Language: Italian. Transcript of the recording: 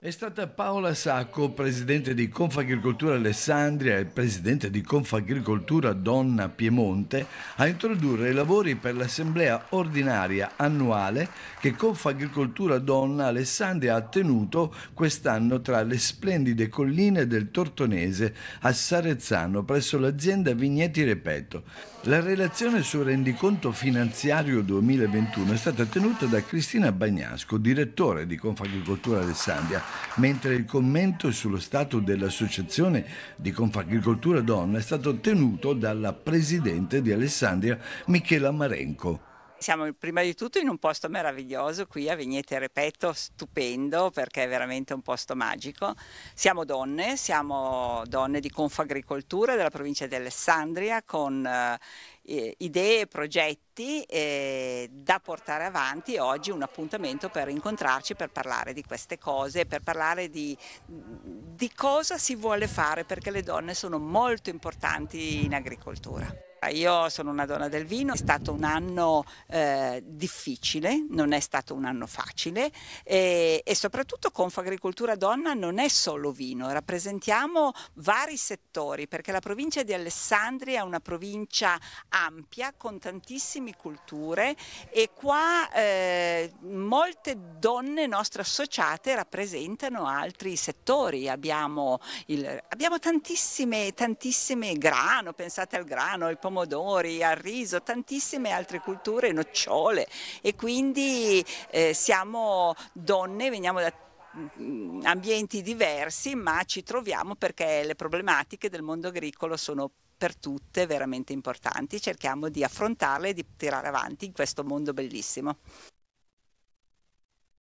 È stata Paola Sacco, presidente di Confagricoltura Alessandria e presidente di Confagricoltura Donna Piemonte, a introdurre i lavori per l'assemblea ordinaria annuale che Confagricoltura Donna Alessandria ha tenuto quest'anno tra le splendide colline del Tortonese a Sarezzano presso l'azienda Vigneti Repetto. La relazione sul rendiconto finanziario 2021 è stata tenuta da Cristina Bagnasco, direttore di Confagricoltura Alessandria mentre il commento sullo stato dell'Associazione di Confagricoltura Donna è stato tenuto dalla presidente di Alessandria Michela Marenco. Siamo prima di tutto in un posto meraviglioso qui a Vignette Repetto, stupendo perché è veramente un posto magico. Siamo donne, siamo donne di Confagricoltura della provincia di Alessandria con eh, idee e progetti eh, da portare avanti. Oggi un appuntamento per incontrarci, per parlare di queste cose, per parlare di, di cosa si vuole fare perché le donne sono molto importanti in agricoltura. Eh, io sono una donna del vino, è stato un anno eh, difficile, non è stato un anno facile e, e soprattutto Confagricoltura Donna non è solo vino, rappresentiamo vari settori perché la provincia di Alessandria è una provincia ampia con tantissime culture e qua eh, molte donne nostre associate rappresentano altri settori, abbiamo, il, abbiamo tantissime, tantissime grano, pensate al grano, il pomodoro, pomodori, al riso, tantissime altre culture, nocciole e quindi eh, siamo donne, veniamo da mm, ambienti diversi ma ci troviamo perché le problematiche del mondo agricolo sono per tutte veramente importanti, cerchiamo di affrontarle e di tirare avanti in questo mondo bellissimo.